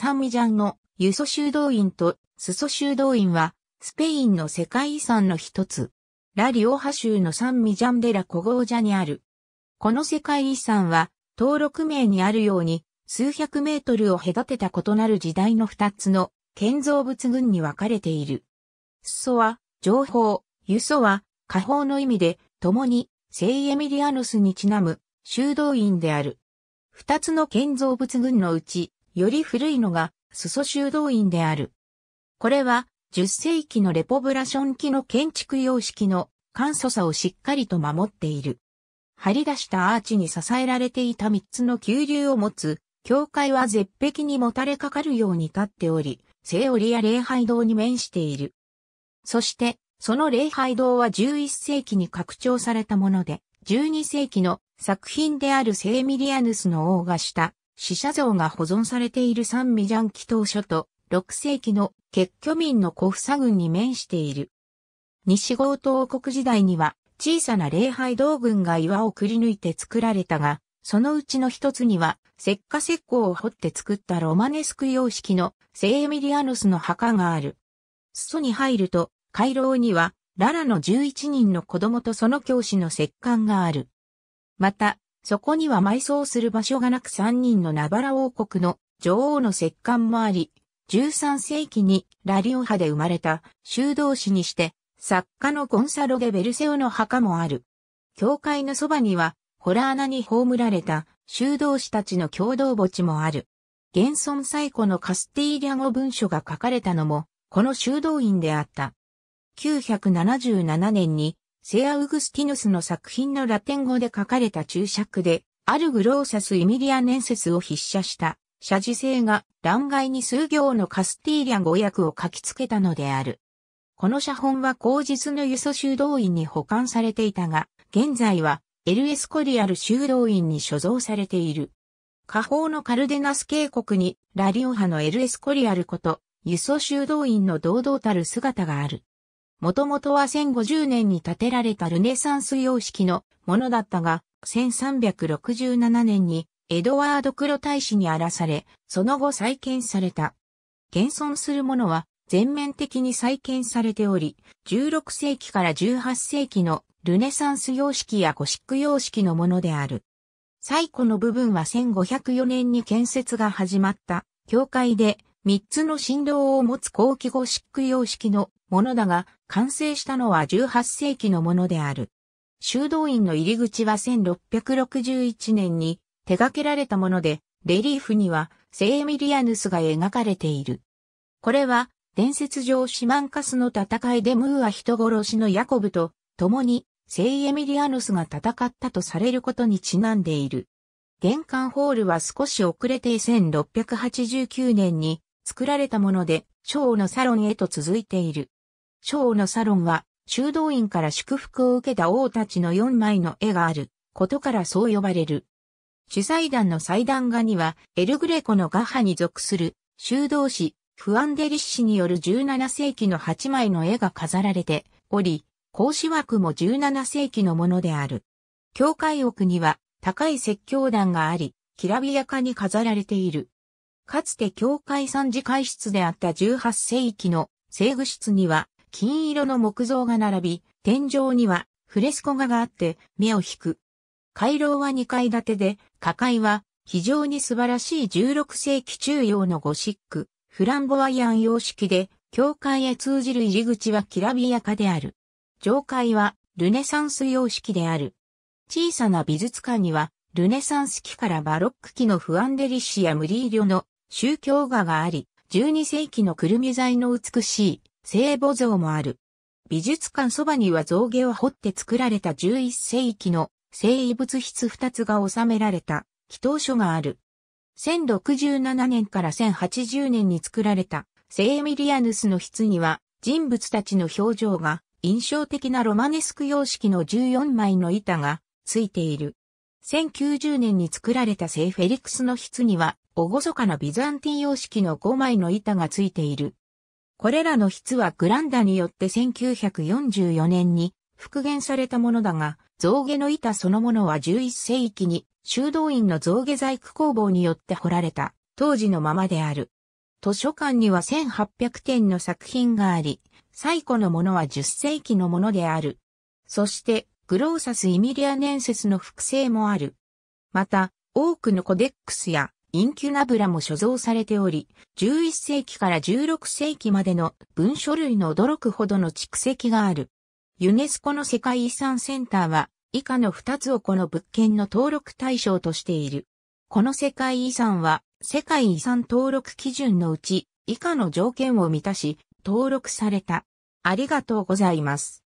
サンミジャンのユソ修道院とスソ修道院は、スペインの世界遺産の一つ。ラリオハ州のサンミジャンデラ古豪ジャにある。この世界遺産は、登録名にあるように、数百メートルを隔てた異なる時代の二つの建造物群に分かれている。スソは、情報、ユソは、下方の意味で、共に、聖エミリアノスにちなむ、修道院である。二つの建造物群のうち、より古いのが、裾修道院である。これは、10世紀のレポブラション期の建築様式の簡素さをしっかりと守っている。張り出したアーチに支えられていた3つの急流を持つ、教会は絶壁にもたれかかるように立っており、聖リや礼拝堂に面している。そして、その礼拝堂は11世紀に拡張されたもので、12世紀の作品であるセーミリアヌスの王がした死者像が保存されている三味ジャン祈祷所と、6世紀の結居民の小房群に面している。西郷東国時代には、小さな礼拝道群が岩をくり抜いて作られたが、そのうちの一つには、石化石膏を掘って作ったロマネスク様式の聖エミリアノスの墓がある。裾に入ると、回廊には、ララの11人の子供とその教師の石棺がある。また、そこには埋葬する場所がなく3人のナバラ王国の女王の石棺もあり、13世紀にラリオ派で生まれた修道士にして作家のゴンサロ・デ・ベルセオの墓もある。教会のそばには、ホラー穴に葬られた修道士たちの共同墓地もある。現存最古のカスティーリャ語文書が書かれたのも、この修道院であった。977年にセアウグスティヌスの作品のラテン語で書かれた注釈で、アルグローサス・イミリアネンセスを筆写した写字性が欄外に数行のカスティーリャ語訳を書きつけたのである。この写本は後日の輸送修道院に保管されていたが、現在はエルエスコリアル修道院に所蔵されている。下方のカルデナス渓谷にラリオ派のエルエスコリアルこと、輸送修道院の堂々たる姿がある。もともとは1050年に建てられたルネサンス様式のものだったが、1367年にエドワード黒大使に荒らされ、その後再建された。現存するものは全面的に再建されており、16世紀から18世紀のルネサンス様式やゴシック様式のものである。最古の部分は1504年に建設が始まった教会で3つの振動を持つ後期ゴシック様式のものだが、完成したのは18世紀のものである。修道院の入り口は1661年に手掛けられたもので、レリーフにはセエミリアヌスが描かれている。これは、伝説上シマンカスの戦いでムーア人殺しのヤコブと共にセイエミリアヌスが戦ったとされることにちなんでいる。玄関ホールは少し遅れて1689年に作られたもので、昭のサロンへと続いている。昭のサロンは、修道院から祝福を受けた王たちの4枚の絵がある、ことからそう呼ばれる。主祭壇の祭壇画には、エルグレコの画派に属する、修道士、フアンデリッシによる17世紀の8枚の絵が飾られており、格子枠も17世紀のものである。教会奥には高い説教壇があり、きらびやかに飾られている。かつて教会参事会室であった18世紀の聖具室には金色の木造が並び、天井にはフレスコ画があって目を引く。回廊は2階建てで、下階は非常に素晴らしい16世紀中央のゴシック、フランボワイアン様式で、教会へ通じる入り口はきらびやかである。上階はルネサンス様式である。小さな美術館には、ルネサンス期からバロック期のフアンデリッシやムリーリョの宗教画があり、12世紀のくるみ材の美しい聖母像もある。美術館そばには造毛を掘って作られた11世紀の聖遺物筆2つが収められた祈祷書がある。1067年から1080年に作られた聖エミリアヌスの筆には人物たちの表情が印象的なロマネスク様式の14枚の板がついている。1090年に作られた聖フェリクスの筆には厳かなビザンティン様式の5枚の板がついている。これらの筆はグランダによって1944年に復元されたものだが、象牙の板そのものは11世紀に修道院の象牙細工工房によって彫られた当時のままである。図書館には1800点の作品があり、最古のものは10世紀のものである。そして、グローサス・イミリアネンセスの複製もある。また、多くのコデックスやインキュナブラも所蔵されており、11世紀から16世紀までの文書類の驚くほどの蓄積がある。ユネスコの世界遺産センターは、以下の2つをこの物件の登録対象としている。この世界遺産は、世界遺産登録基準のうち、以下の条件を満たし、登録された。ありがとうございます。